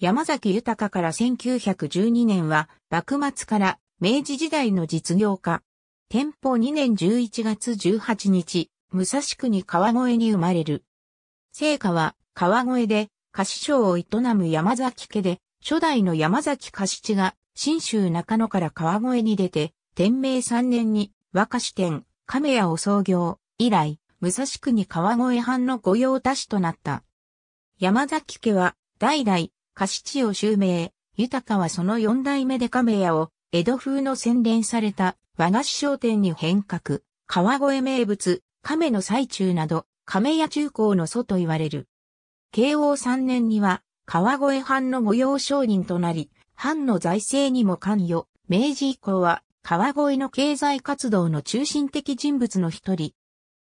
山崎豊から1912年は、幕末から明治時代の実業家。天保2年11月18日、武蔵国川越に生まれる。聖火は川越で菓子商を営む山崎家で、初代の山崎菓子地が新州中野から川越に出て、天明3年に和菓子店亀屋を創業以来、武蔵国川越藩の御用達となった。山崎家は代々菓子地を襲名、豊はその四代目で亀屋を、江戸風の洗練された和菓子商店に変革、川越名物、亀の最中など、亀屋中高の祖と言われる。慶応3年には、川越藩の御用商人となり、藩の財政にも関与、明治以降は、川越の経済活動の中心的人物の一人。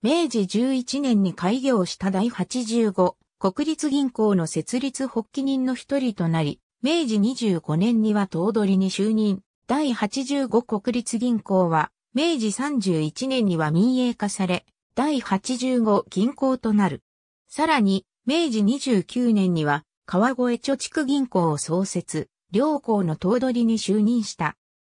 明治11年に開業した第85国立銀行の設立発起人の一人となり、明治25年には頭取に就任。第85国立銀行は、明治31年には民営化され、第85銀行となる。さらに、明治29年には、川越貯蓄銀行を創設、両校の頭取に就任した。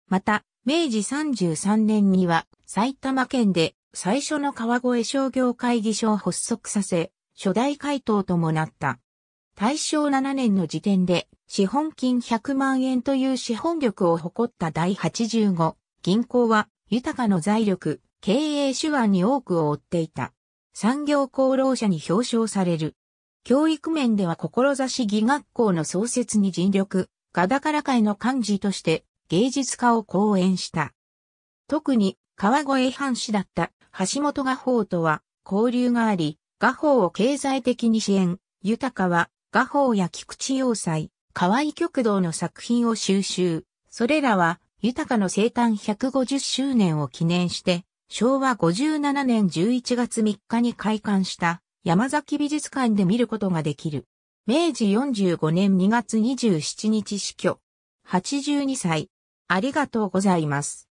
また、明治33年には、埼玉県で最初の川越商業会議所を発足させ、初代回答ともなった。大正7年の時点で資本金100万円という資本力を誇った第85銀行は豊かの財力、経営手腕に多くを追っていた。産業功労者に表彰される。教育面では志義学校の創設に尽力、ガダカラ会の幹事として芸術家を講演した。特に川越藩士だった橋本画法とは交流があり、画法を経済的に支援、豊かは、画法や菊池要塞、河合極道の作品を収集。それらは、豊かの生誕150周年を記念して、昭和57年11月3日に開館した山崎美術館で見ることができる。明治45年2月27日死去。82歳。ありがとうございます。